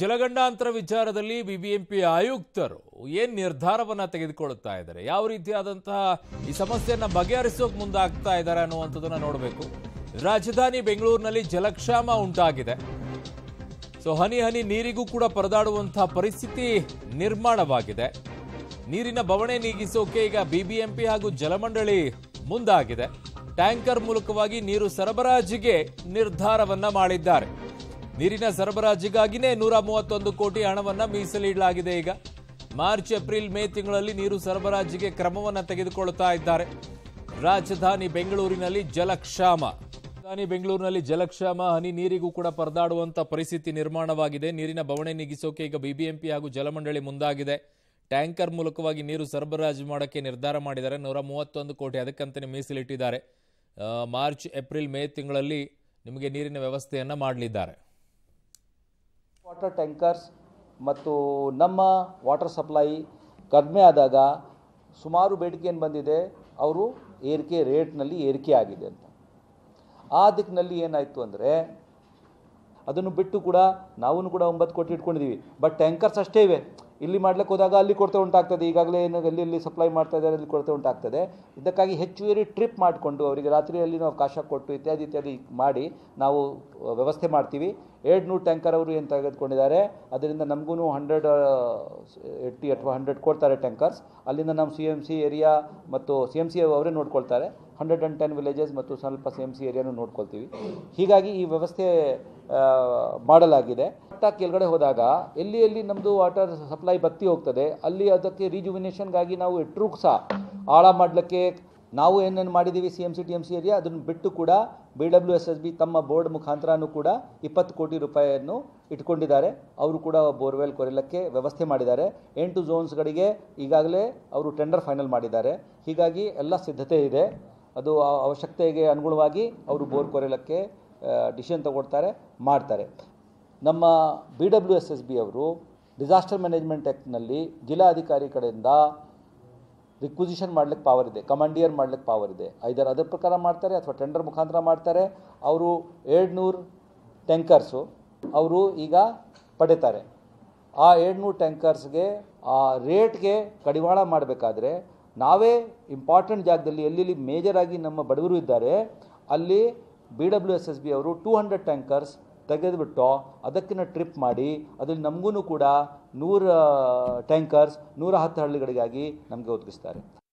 ಜಲಗಂಡಾಂತರ ವಿಚಾರದಲ್ಲಿ ಬಿಬಿಎಂಪಿ ಆಯುಕ್ತರು ಏನು ನಿರ್ಧಾರವನ್ನ ತೆಗೆದುಕೊಳ್ಳುತ್ತಾ ಇದ್ದಾರೆ ಯಾವ ರೀತಿಯಾದಂತಹ ಈ ಸಮಸ್ಯೆಯನ್ನ ಬಗೆಹರಿಸೋಕೆ ಮುಂದಾಗ್ತಾ ಇದ್ದಾರೆ ಅನ್ನುವಂಥದನ್ನ ನೋಡಬೇಕು ರಾಜಧಾನಿ ಬೆಂಗಳೂರಿನಲ್ಲಿ ಜಲಕ್ಷಾಮ ಉಂಟಾಗಿದೆ ಸೊ ಹನಿ ಹನಿ ನೀರಿಗೂ ಕೂಡ ಪರದಾಡುವಂತಹ ಪರಿಸ್ಥಿತಿ ನಿರ್ಮಾಣವಾಗಿದೆ ನೀರಿನ ಬವಣೆ ನೀಗಿಸೋಕೆ ಈಗ ಬಿಬಿಎಂಪಿ ಹಾಗೂ ಜಲಮಂಡಳಿ ಮುಂದಾಗಿದೆ ಟ್ಯಾಂಕರ್ ಮೂಲಕವಾಗಿ ನೀರು ಸರಬರಾಜಿಗೆ ನಿರ್ಧಾರವನ್ನ ಮಾಡಿದ್ದಾರೆ ನೀರಿನ ಸರಬರಾಜಿಗಾಗಿನೇ ನೂರ ಮೂವತ್ತೊಂದು ಕೋಟಿ ಹಣವನ್ನ ಮೀಸಲಿಡಲಾಗಿದೆ ಈಗ ಮಾರ್ಚ್ ಏಪ್ರಿಲ್ ಮೇ ತಿಂಗಳಲ್ಲಿ ನೀರು ಸರಬರಾಜಿಗೆ ಕ್ರಮವನ್ನು ತೆಗೆದುಕೊಳ್ಳುತ್ತಾ ಇದ್ದಾರೆ ರಾಜಧಾನಿ ಬೆಂಗಳೂರಿನಲ್ಲಿ ಜಲಕ್ಷಾಮ ರಾಜಧಾನಿ ಬೆಂಗಳೂರಿನಲ್ಲಿ ಜಲಕ್ಷಾಮ ಹನಿ ನೀರಿಗೂ ಕೂಡ ಪರದಾಡುವಂತಹ ಪರಿಸ್ಥಿತಿ ನಿರ್ಮಾಣವಾಗಿದೆ ನೀರಿನ ಬವಣೆ ನೀಗಿಸೋಕೆ ಈಗ ಬಿಬಿಎಂಪಿ ಹಾಗೂ ಜಲಮಂಡಳಿ ಮುಂದಾಗಿದೆ ಟ್ಯಾಂಕರ್ ಮೂಲಕವಾಗಿ ನೀರು ಸರಬರಾಜು ಮಾಡೋಕ್ಕೆ ನಿರ್ಧಾರ ಮಾಡಿದ್ದಾರೆ ನೂರ ಮೂವತ್ತೊಂದು ಕೋಟಿ ಅದಕ್ಕಂತಲೇ ಮೀಸಲಿಟ್ಟಿದ್ದಾರೆ ಮಾರ್ಚ್ ಏಪ್ರಿಲ್ ಮೇ ತಿಂಗಳಲ್ಲಿ ನಿಮಗೆ ನೀರಿನ ವ್ಯವಸ್ಥೆಯನ್ನು ಮಾಡಲಿದ್ದಾರೆ ವಾಟರ್ ಟ್ಯಾಂಕರ್ಸ್ ಮತ್ತು ನಮ್ಮ ವಾಟರ್ ಸಪ್ಲೈ ಕಡಿಮೆ ಆದಾಗ ಸುಮಾರು ಬೇಡಿಕೆ ಏನು ಬಂದಿದೆ ಅವರು ಏರಿಕೆ ರೇಟ್ನಲ್ಲಿ ಏರಿಕೆ ಆಗಿದೆ ಅಂತ ಆ ದಿಕ್ಕಿನಲ್ಲಿ ಏನಾಯಿತು ಅಂದರೆ ಅದನ್ನು ಬಿಟ್ಟು ಕೂಡ ನಾವು ಕೂಡ ಒಂಬತ್ತು ಕೋಟಿ ಇಟ್ಕೊಂಡಿದ್ದೀವಿ ಬಟ್ ಟ್ಯಾಂಕರ್ಸ್ ಅಷ್ಟೇ ಇವೆ ಇಲ್ಲಿ ಮಾಡ್ಲಿಕ್ಕೆ ಹೋದಾಗ ಅಲ್ಲಿ ಕೊರತೆ ಉಂಟಾಗ್ತದೆ ಈಗಾಗಲೇ ಏನು ಎಲ್ಲಿ ಸಪ್ಲೈ ಮಾಡ್ತಾ ಇದ್ದಾರೆ ಅಲ್ಲಿ ಕೊರತೆ ಉಂಟಾಗ್ತದೆ ಇದಕ್ಕಾಗಿ ಹೆಚ್ಚುವರಿ ಟ್ರಿಪ್ ಮಾಡಿಕೊಂಡು ಅವರಿಗೆ ರಾತ್ರಿಯಲ್ಲಿ ನಾವು ಕಾಶ ಕೊಟ್ಟು ಇತ್ಯಾದಿ ಇತ್ಯಾದಿ ಮಾಡಿ ನಾವು ವ್ಯವಸ್ಥೆ ಮಾಡ್ತೀವಿ ಎರಡು ನೂರು ಟ್ಯಾಂಕರ್ ಅವರು ಏನು ತೆಗೆದುಕೊಂಡಿದ್ದಾರೆ ಅದರಿಂದ ನಮಗೂ ಹಂಡ್ರೆಡ್ ಎಟ್ಟಿ ಅಥವಾ ಹಂಡ್ರೆಡ್ ಕೊಡ್ತಾರೆ ಟ್ಯಾಂಕರ್ಸ್ ಅಲ್ಲಿಂದ ನಮ್ಮ ಸಿ ಎಮ್ ಸಿ ಏರಿಯಾ ಮತ್ತು ಸಿ ಎಮ್ ಸಿ ಅವರೇ ನೋಡ್ಕೊಳ್ತಾರೆ ಹಂಡ್ರೆಡ್ ಆ್ಯಂಡ್ ಟೆನ್ ವಿಲೇಜಸ್ ಮತ್ತು ಸ್ವಲ್ಪ ಸಿ ಎಮ್ ಸಿ ಏರಿಯಾನು ನೋಡ್ಕೊಳ್ತೀವಿ ಹೀಗಾಗಿ ಈ ವ್ಯವಸ್ಥೆ ಮಾಡಲಾಗಿದೆ ಮಟ್ಟ ಕೆಳಗಡೆ ಹೋದಾಗ ಎಲ್ಲಿ ಎಲ್ಲಿ ನಮ್ಮದು ವಾಟರ್ ಸಪ್ಲೈ ಬತ್ತಿ ಹೋಗ್ತದೆ ಅಲ್ಲಿ ಅದಕ್ಕೆ ರಿಜುವಿನೇಷನ್ಗಾಗಿ ನಾವು ಇಟ್ಟರೂ ಸಹ ಆಳ ಮಾಡಲಿಕ್ಕೆ ನಾವು ಏನೇನು ಮಾಡಿದ್ದೀವಿ C M C T M C area ಅದನ್ನು ಬಿಟ್ಟು ಕೂಡ B W S S B ತಮ್ಮ ಬೋರ್ಡ್ ಮುಖಾಂತರನೂ ಕೂಡ ಇಪ್ಪತ್ತು ಕೋಟಿ ರೂಪಾಯಿಯನ್ನು ಇಟ್ಕೊಂಡಿದ್ದಾರೆ ಅವರು ಕೂಡ ಬೋರ್ವೆಲ್ ಕೊರೆಯಲಕ್ಕೆ ವ್ಯವಸ್ಥೆ ಮಾಡಿದ್ದಾರೆ ಎಂಟು ಝೋನ್ಸ್ಗಳಿಗೆ ಈಗಾಗಲೇ ಅವರು ಟೆಂಡರ್ ಫೈನಲ್ ಮಾಡಿದ್ದಾರೆ ಹೀಗಾಗಿ ಎಲ್ಲ ಸಿದ್ಧತೆ ಇದೆ ಅದು ಅವಶ್ಯಕತೆಗೆ ಅನುಗುಣವಾಗಿ ಅವರು ಬೋರ್ ಕೊರೆಯಲಕ್ಕೆ ಡಿಸಿಷನ್ ತಗೊಳ್ತಾರೆ ಮಾಡ್ತಾರೆ ನಮ್ಮ B W S S B ಅವರು ಡಿಸಾಸ್ಟರ್ ಮ್ಯಾನೇಜ್ಮೆಂಟ್ ಆ್ಯಕ್ಟ್ನಲ್ಲಿ ಜಿಲ್ಲಾಧಿಕಾರಿ ಕಡೆಯಿಂದ ರಿಕ್ವಿಸಿಷನ್ ಮಾಡ್ಲಿಕ್ಕೆ ಪವರ್ ಇದೆ ಕಮಾಂಡಿಯರ್ ಮಾಡ್ಲಿಕ್ಕೆ ಪವರ್ ಇದೆ ಐದರ್ ಅದರ ಪ್ರಕಾರ ಮಾಡ್ತಾರೆ ಅಥವಾ ಟೆಂಡರ್ ಮುಖಾಂತರ ಮಾಡ್ತಾರೆ ಅವರು ಏಳ್ನೂರು ಟ್ಯಾಂಕರ್ಸು ಅವರು ಈಗ ಪಡಿತಾರೆ ಆ ಏಳ್ನೂರು ಟ್ಯಾಂಕರ್ಸ್ಗೆ ಆ ರೇಟ್ಗೆ ಕಡಿವಾಳ ಮಾಡಬೇಕಾದ್ರೆ ನಾವೇ ಇಂಪಾರ್ಟೆಂಟ್ ಜಾಗದಲ್ಲಿ ಎಲ್ಲೆಲ್ಲಿ ಮೇಜರಾಗಿ ನಮ್ಮ ಬಡವರು ಇದ್ದಾರೆ ಅಲ್ಲಿ B W S S B ಅವರು ಟೂ ಹಂಡ್ರೆಡ್ ಟ್ಯಾಂಕರ್ಸ್ ತೆಗೆದುಬಿಟ್ಟು ಅದಕ್ಕಿನ ಟ್ರಿಪ್ ಮಾಡಿ ಅದ್ರಲ್ಲಿ ನಮಗೂ ಕೂಡ ನೂರ ಟ್ಯಾಂಕರ್ಸ್ ನೂರ ಹತ್ತು ಹಳ್ಳಿಗಳಿಗಾಗಿ ನಮಗೆ ಒದಗಿಸ್ತಾರೆ